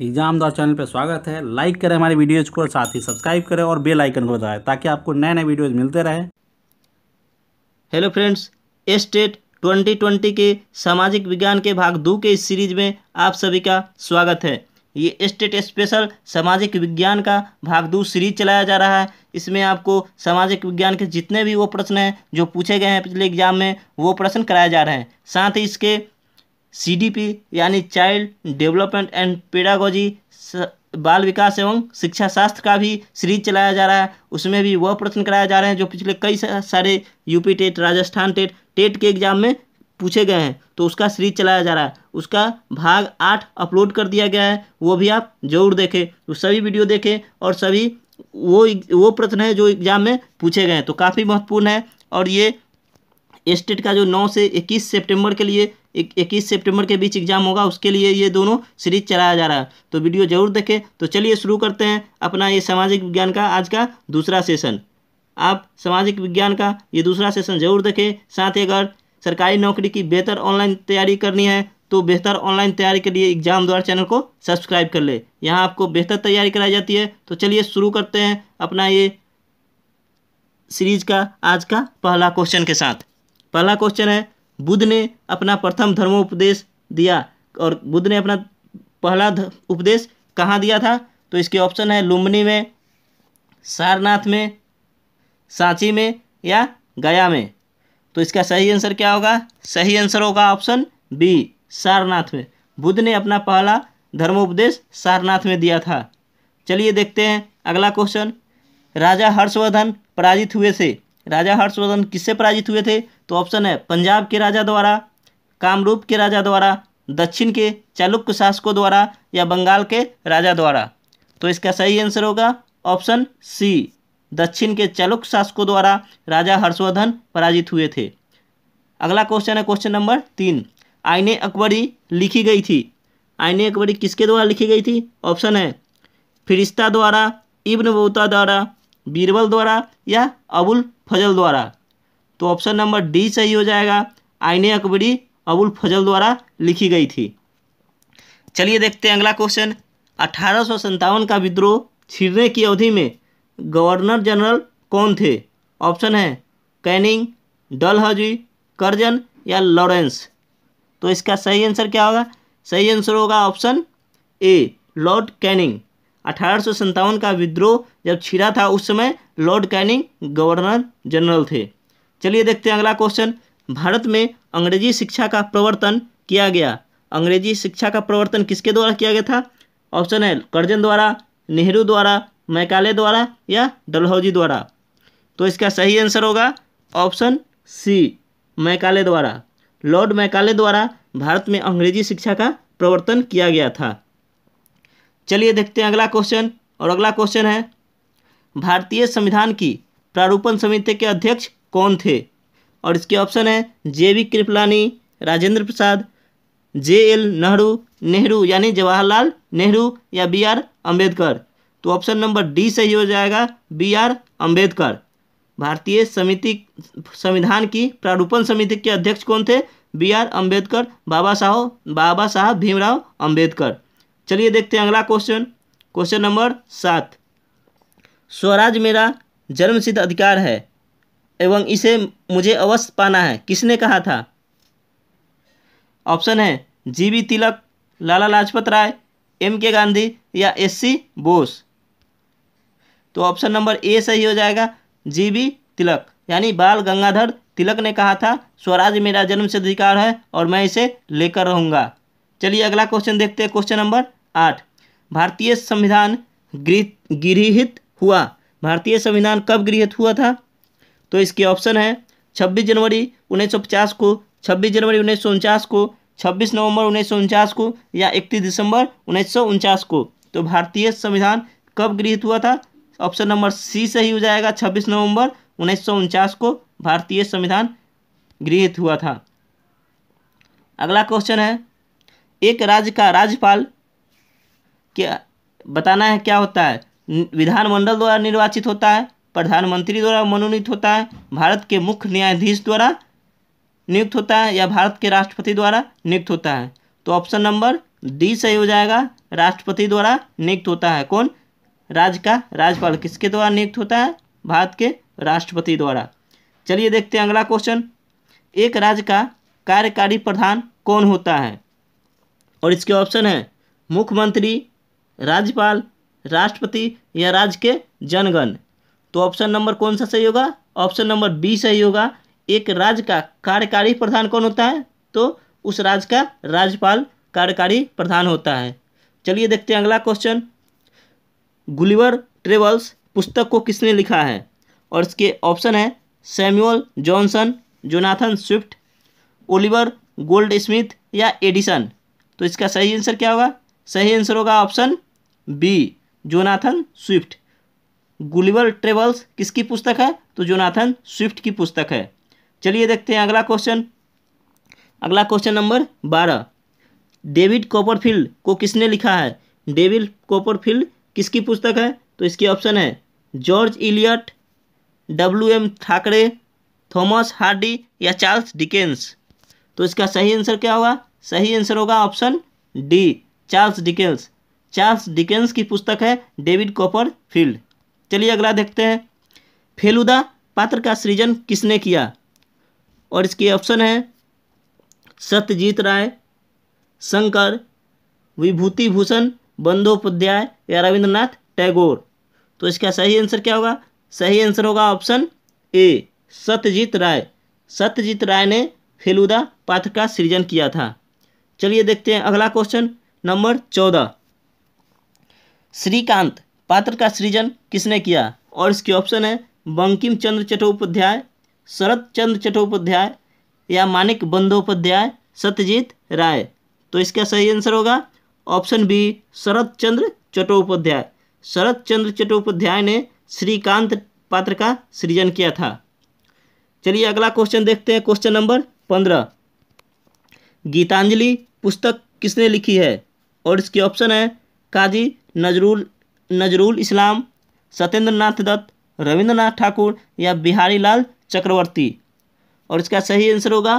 exam दौर channel पर स्वागत है लाइक करें हमारे वीडियोज़ को साथ ही सब्सक्राइब करें और बेल आइकन को दबाएं ताकि आपको नए नए वीडियोज़ मिलते रहे हेलो फ्रेंड्स स्टेट 2020 के सामाजिक विज्ञान के भाग दो के इस सीरीज में आप सभी का स्वागत है ये स्टेट स्पेशल सामाजिक विज्ञान का भाग दो सीरीज चलाया जा रहा है इसमें आपको सामाजिक विज्ञान के जितने भी वो प्रश्न हैं जो पूछे गए हैं पिछले एग्जाम में वो प्रश्न कराए जा रहे हैं साथ ही इसके सीडीपी यानी चाइल्ड डेवलपमेंट एंड पेडागोजी बाल विकास एवं शिक्षा शास्त्र का भी सीरीज चलाया जा रहा है उसमें भी वह प्रश्न कराए जा रहे हैं जो पिछले कई सारे UP TET Rajasthan TET TET के एग्जाम में पूछे गए हैं तो उसका सीरीज चलाया जा रहा है उसका भाग आठ अपलोड कर दिया गया है वो भी आप जरूर देखें तो सभी वीडियो देखें और सभी वो वो प्रश्न है जो एग्जाम में पूछे गए हैं तो काफ़ी महत्वपूर्ण है और ये स्टेट का जो 9 से 21 सितंबर के लिए इक्कीस सेप्टेम्बर के बीच एग्जाम होगा उसके लिए ये दोनों सीरीज चलाया जा रहा है तो वीडियो जरूर देखें तो चलिए शुरू करते हैं अपना ये सामाजिक विज्ञान का आज का दूसरा सेशन आप सामाजिक विज्ञान का ये दूसरा सेशन जरूर देखें साथ ही अगर सरकारी नौकरी की बेहतर ऑनलाइन तैयारी करनी है तो बेहतर ऑनलाइन तैयारी के लिए एग्जाम द्वारा चैनल को सब्सक्राइब कर ले यहाँ आपको बेहतर तैयारी कराई जाती है तो चलिए शुरू करते हैं अपना ये सीरीज का आज का पहला क्वेश्चन के साथ पहला क्वेश्चन है बुद्ध ने अपना प्रथम धर्मोपदेश दिया और बुद्ध ने अपना पहला उपदेश कहाँ दिया था तो इसके ऑप्शन है लुम्बनी में सारनाथ में सांची में या गया में तो इसका सही आंसर क्या होगा सही आंसर होगा ऑप्शन बी सारनाथ में बुद्ध ने अपना पहला धर्मोपदेश सारनाथ में दिया था चलिए देखते हैं अगला क्वेश्चन राजा हर्षवर्धन पराजित हुए थे राजा हर्षवर्धन किससे पराजित हुए थे तो ऑप्शन है पंजाब के राजा द्वारा कामरूप के राजा द्वारा दक्षिण के चालुक्य शासकों द्वारा या बंगाल के राजा द्वारा तो इसका सही आंसर होगा ऑप्शन सी दक्षिण के चालुक्य शासकों द्वारा राजा हर्षवर्धन पराजित हुए थे अगला क्वेश्चन है क्वेश्चन नंबर तीन आईने अकबरी लिखी गई थी आईने अकबरी किसके द्वारा लिखी गई थी ऑप्शन है फिरिश्ता द्वारा इब्न बहुता द्वारा बीरबल द्वारा या अबुल फजल द्वारा तो ऑप्शन नंबर डी सही हो जाएगा आईने अकबरी अबुल फजल द्वारा लिखी गई थी चलिए देखते हैं अगला क्वेश्चन अठारह का विद्रोह छिड़ने की अवधि में गवर्नर जनरल कौन थे ऑप्शन है कैनिंग हजी करजन या लॉरेंस तो इसका सही आंसर क्या होगा सही आंसर होगा ऑप्शन ए लॉर्ड कैनिंग अठारह का विद्रोह जब छिड़ा था उस समय लॉर्ड कैनिंग गवर्नर जनरल थे चलिए देखते हैं अगला क्वेश्चन भारत में अंग्रेजी शिक्षा का प्रवर्तन किया गया अंग्रेजी शिक्षा का प्रवर्तन किसके द्वारा किया गया था ऑप्शन है कर्जन द्वारा नेहरू द्वारा मैकाले द्वारा या डलहौजी द्वारा तो इसका सही आंसर होगा ऑप्शन सी मैकाले द्वारा लॉर्ड मैकाले द्वारा भारत में अंग्रेजी शिक्षा का प्रवर्तन किया गया था चलिए देखते हैं अगला क्वेश्चन और अगला क्वेश्चन है भारतीय संविधान की प्रारूपण समिति के अध्यक्ष कौन थे और इसके ऑप्शन है J V Kripalani Rajendra Prasad J L Nehru Nehru यानी जवाहरलाल नेहरू या बी आर अम्बेडकर तो ऑप्शन नंबर डी सही हो जाएगा बी आर अम्बेडकर भारतीय समिति संविधान की प्रारूपण समिति के अध्यक्ष कौन थे बी आर अम्बेडकर बाबा साहब बाबा साहब भीमराव अम्बेडकर चलिए देखते हैं अगला क्वेश्चन क्वेश्चन नंबर सात स्वराज मेरा जन्मसिद्ध अधिकार है एवं इसे मुझे अवश्य पाना है किसने कहा था ऑप्शन है G B Tilak Lala Lajpat Rai M K Gandhi या एस सी बोस तो ऑप्शन नंबर ए सही हो जाएगा जी बी तिलक यानी बाल गंगाधर तिलक ने कहा था स्वराज मेरा जन्म से अधिकार है और मैं इसे लेकर रहूंगा चलिए अगला क्वेश्चन देखते हैं क्वेश्चन नंबर आठ भारतीय संविधान गृहित हुआ भारतीय संविधान कब गृहित हुआ था तो इसके ऑप्शन है छब्बीस जनवरी उन्नीस को छब्बीस जनवरी उन्नीस को छब्बीस नवंबर उन्नीस को या इकतीस दिसंबर उन्नीस को तो भारतीय संविधान कब गृहित हुआ था ऑप्शन नंबर सी सही हो जाएगा छब्बीस नवंबर उन्नीस को भारतीय संविधान गृहित हुआ था अगला क्वेश्चन है एक राज्य का राज्यपाल क्या बताना है क्या होता है विधानमंडल द्वारा निर्वाचित होता है प्रधानमंत्री द्वारा मनोनीत होता है भारत के मुख्य न्यायाधीश द्वारा नियुक्त होता है या भारत के राष्ट्रपति द्वारा नियुक्त होता है तो ऑप्शन नंबर डी सही हो जाएगा राष्ट्रपति द्वारा नियुक्त होता है कौन राज्य का राज्यपाल किसके द्वारा नियुक्त होता है भारत के राष्ट्रपति द्वारा चलिए देखते हैं अगला क्वेश्चन एक राज्य का कार्यकारी प्रधान कौन होता है और इसके ऑप्शन है मुख्यमंत्री राज्यपाल राष्ट्रपति या राज्य के जनगण तो ऑप्शन नंबर कौन सा सही होगा ऑप्शन नंबर बी सही होगा एक राज्य का कार्यकारी प्रधान कौन होता है तो उस राज्य का राज्यपाल कार्यकारी प्रधान होता है चलिए देखते हैं अगला क्वेश्चन गुलिवर ट्रेवल्स पुस्तक को किसने लिखा है और इसके ऑप्शन है Samuel Johnson Jonathan Swift Oliver Goldsmith या एडिसन तो इसका सही आंसर क्या होगा सही आंसर होगा option B Jonathan Swift Gulliver travels किसकी पुस्तक है तो जोनाथन स्विफ्ट की पुस्तक है चलिए देखते हैं अगला क्वेश्चन अगला क्वेश्चन नंबर बारह डेविड कॉपरफील्ड को किसने लिखा है डेविड कॉपरफील्ड किसकी पुस्तक है तो इसके ऑप्शन है George Eliot W M Thackeray Thomas Hardy या चार्ल्स डिकेंस तो इसका सही आंसर क्या होगा सही आंसर होगा option D Charles Dickens Charles Dickens की पुस्तक है डेविड कॉपर फील्ड चलिए अगला देखते हैं फेलुदा पात्र का सृजन किसने किया और इसके ऑप्शन है सत्यजीत राय शंकर विभूति भूषण बंदोपाध्याय या रविंद्रनाथ टैगोर तो इसका सही आंसर क्या होगा सही आंसर होगा ऑप्शन ए सत्यजीत राय सत्यजीत राय ने फेलुदा पात्र का सृजन किया था चलिए देखते हैं अगला क्वेश्चन नंबर चौदह श्रीकांत पात्र का सृजन किसने किया और इसके ऑप्शन है बंकिम चंद्र चट्टोपाध्याय शरत चंद्र चट्टोपाध्याय या मानिक बंदोपाध्याय सत्यजीत राय तो इसका सही आंसर होगा ऑप्शन बी शरत चंद्र चट्टोपाध्याय शरत चंद्र चट्टोपाध्याय ने श्रीकांत पात्र का सृजन किया था चलिए अगला क्वेश्चन देखते हैं क्वेश्चन नंबर पंद्रह गीतांजलि पुस्तक किसने लिखी है और इसके ऑप्शन है काजी नजरुल नजरुल इस्लाम सत्येंद्र नाथ दत्त रविंद्रनाथ ठाकुर या बिहारी लाल चक्रवर्ती और इसका सही आंसर होगा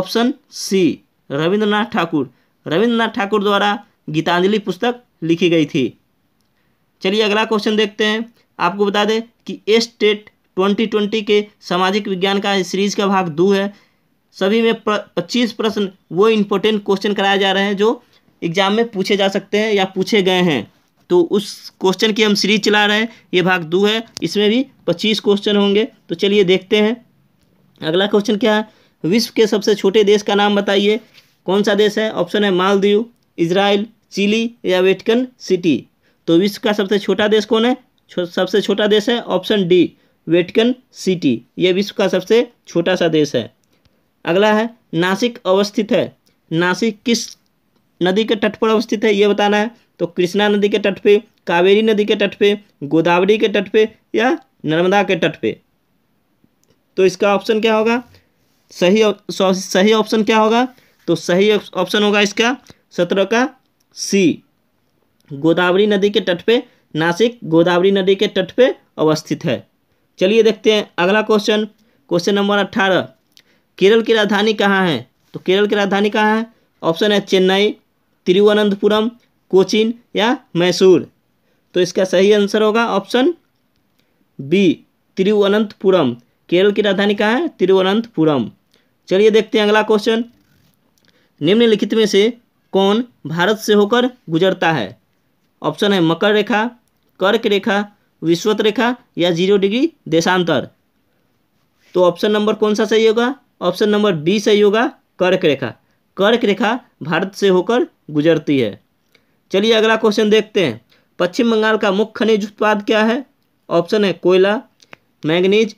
ऑप्शन सी रविंद्रनाथ ठाकुर रविंद्रनाथ ठाकुर द्वारा गीतांजलि पुस्तक लिखी गई थी चलिए अगला क्वेश्चन देखते हैं आपको बता दें कि ए स्टेट 2020 के सामाजिक विज्ञान का सीरीज का भाग दो है सभी में पच्चीस प्रश्न वो इम्पोर्टेंट क्वेश्चन कराए जा रहे हैं जो एग्जाम में पूछे जा सकते हैं या पूछे गए हैं तो उस क्वेश्चन की हम सीरीज चला रहे हैं ये भाग दो है इसमें भी पच्चीस क्वेश्चन होंगे तो चलिए देखते हैं अगला क्वेश्चन क्या है विश्व के सबसे छोटे देश का नाम बताइए कौन सा देश है ऑप्शन है मालदीव इसराइल चिली या वेटिकन सिटी तो विश्व का सबसे छोटा देश कौन है छो, सबसे छोटा देश है ऑप्शन डी वेटिकन सिटी ये विश्व का सबसे छोटा सा देश है अगला है नासिक अवस्थित है नासिक किस नदी के तट पर अवस्थित है ये बताना है तो कृष्णा नदी के तट पे कावेरी नदी के तट पे गोदावरी के तट पे या नर्मदा के तट पे तो इसका ऑप्शन क्या होगा सही सही ऑप्शन क्या होगा तो सही ऑप्शन होगा इसका सत्रह का सी गोदावरी नदी के तट पे नासिक गोदावरी नदी के तट पे अवस्थित है चलिए देखते हैं अगला क्वेश्चन क्वेश्चन नंबर अट्ठारह केरल की राजधानी कहाँ है तो केरल की राजधानी कहाँ है ऑप्शन है चेन्नई तिरुवनंतपुरम कोचिन या मैसूर तो इसका सही आंसर होगा ऑप्शन बी तिरुवनंतपुरम केरल की राजधानी कहाँ है तिरुवनंतपुरम चलिए देखते हैं अगला क्वेश्चन निम्नलिखित में से कौन भारत से होकर गुजरता है ऑप्शन है मकर रेखा कर्क रेखा विश्वत रेखा या जीरो डिग्री देशांतर तो ऑप्शन नंबर कौन सा सही होगा ऑप्शन नंबर बी सही होगा कर्क रेखा कर्क रेखा भारत से होकर गुजरती है चलिए अगला क्वेश्चन देखते हैं पश्चिम बंगाल का मुख्य खनिज उत्पाद क्या है ऑप्शन है कोयला मैंगनीज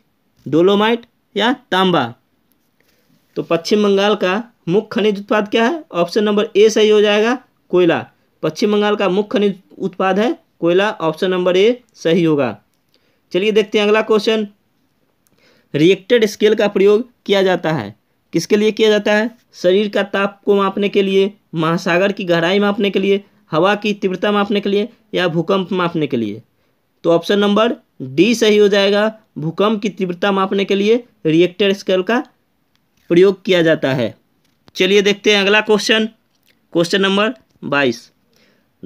डोलोमाइट या तांबा तो पश्चिम बंगाल का मुख्य खनिज उत्पाद क्या है ऑप्शन नंबर ए सही हो जाएगा कोयला पश्चिम बंगाल का मुख्य खनिज उत्पाद है कोयला ऑप्शन नंबर ए सही होगा चलिए देखते हैं अगला क्वेश्चन रिएक्टेड स्केल का प्रयोग किया जाता है किसके लिए किया जाता है शरीर का ताप को मापने के लिए महासागर की गहराई मापने के लिए हवा की तीव्रता मापने के लिए या भूकंप मापने के लिए तो ऑप्शन नंबर डी सही हो जाएगा भूकंप की तीव्रता मापने के लिए रिएक्टर स्केल का प्रयोग किया जाता है चलिए देखते हैं अगला क्वेश्चन क्वेश्चन नंबर बाईस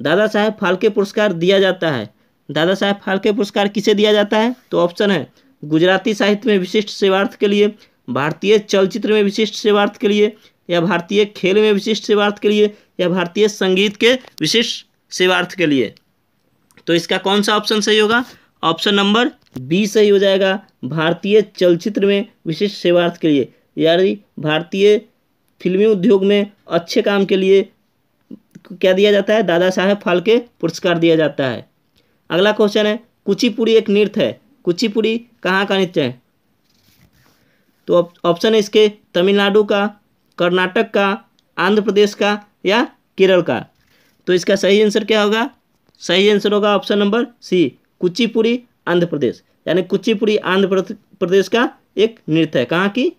दादा साहेब फाल्के पुरस्कार दिया जाता है दादा साहेब फाल्के पुरस्कार किसे दिया जाता है तो ऑप्शन है गुजराती साहित्य में विशिष्ट सेवार्थ के लिए भारतीय चलचित्र में विशिष्ट सेवार्थ के लिए या भारतीय खेल में विशिष्ट सेवार्थ के लिए या भारतीय संगीत के विशिष्ट सेवार्थ के लिए तो इसका कौन सा ऑप्शन सही होगा ऑप्शन नंबर बी सही हो जाएगा भारतीय चलचित्र में विशिष्ट सेवार्थ के लिए यानी भारतीय फिल्मी उद्योग में अच्छे काम के लिए क्या दिया जाता है दादा साहेब फाल्के पुरस्कार दिया जाता है अगला क्वेश्चन है कुचिपुड़ी एक नृत्य है कुचिपुड़ी कहाँ का नृत्य है तो ऑप्शन है इसके तमिलनाडु का कर्नाटक का आंध्र प्रदेश का या केरल का तो इसका सही आंसर क्या होगा सही आंसर होगा option number C Kuchipudi Andhra Pradesh यानी कुचिपुड़ी आंध्र प्रदेश का एक नृत्य है कहाँ की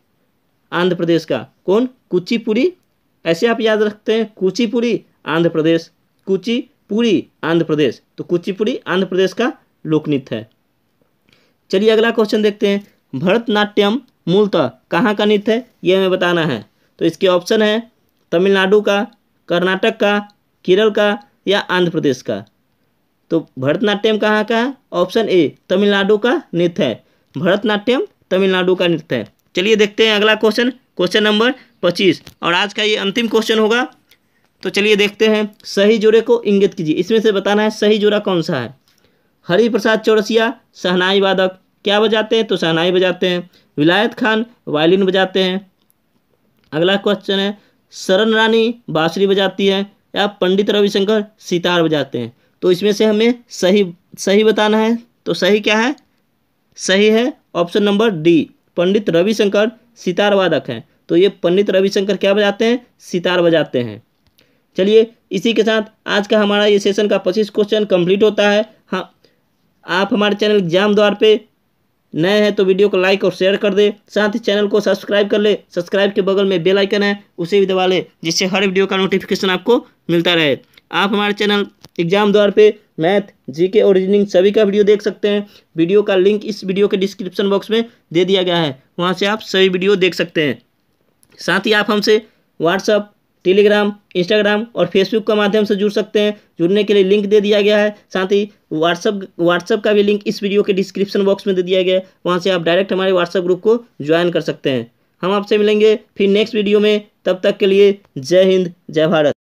आंध्र प्रदेश का कौन कुचिपुड़ी ऐसे आप याद रखते हैं कुचिपुड़ी आंध्र प्रदेश कुचिपुड़ी आंध्र प्रदेश तो कुचिपुड़ी आंध्र प्रदेश का लोकनृत्य है चलिए अगला क्वेश्चन देखते हैं भरतनाट्यम मूलतः कहाँ का नृत्य है यह हमें बताना है तो इसके ऑप्शन है तमिलनाडु का कर्नाटक का केरल का या आंध्र प्रदेश का तो भरतनाट्यम कहाँ का है ऑप्शन ए तमिलनाडु का नृत्य है भरतनाट्यम तमिलनाडु का नृत्य है चलिए देखते हैं अगला क्वेश्चन क्वेश्चन नंबर पच्चीस और आज का ये अंतिम क्वेश्चन होगा तो चलिए देखते हैं सही जोड़े को इंगित कीजिए इसमें से बताना है सही जोड़ा कौन सा है हरि प्रसाद चौरसिया सहनाई वादक क्या बजाते हैं तो सहनाई बजाते हैं विलायत खान वायलिन बजाते हैं अगला क्वेश्चन है शरण रानी बाँसुरी बजाती है या पंडित रविशंकर सितार बजाते हैं तो इसमें से हमें सही सही बताना है तो सही क्या है सही है option number D Pandit Ravishankar sitar वादक हैं तो ये पंडित रविशंकर क्या बजाते हैं सितार बजाते हैं चलिए इसी के साथ आज का हमारा ये सेशन का पच्चीस क्वेश्चन कंप्लीट होता है हाँ आप हमारे चैनल एग्जाम द्वार पे नए हैं तो वीडियो को लाइक और शेयर कर दे साथ ही चैनल को सब्सक्राइब कर ले सब्सक्राइब के बगल में बेल आइकन है उसे भी दबा ले जिससे हर वीडियो का नोटिफिकेशन आपको मिलता रहे आप हमारे चैनल एग्जाम द्वार पे मैथ जीके और रीजनिंग सभी का वीडियो देख सकते हैं वीडियो का लिंक इस वीडियो के डिस्क्रिप्शन बॉक्स में दे दिया गया है वहाँ से आप सभी वीडियो देख सकते हैं साथ ही आप हमसे व्हाट्सअप टेलीग्राम इंस्टाग्राम और फेसबुक का माध्यम से जुड़ सकते हैं जुड़ने के लिए लिंक दे दिया गया है साथ ही व्हाट्सअप व्हाट्सअप का भी लिंक इस वीडियो के डिस्क्रिप्शन बॉक्स में दे दिया गया है वहाँ से आप डायरेक्ट हमारे व्हाट्सअप ग्रुप को ज्वाइन कर सकते हैं हम आपसे मिलेंगे फिर नेक्स्ट वीडियो में तब तक के लिए जय हिंद जय भारत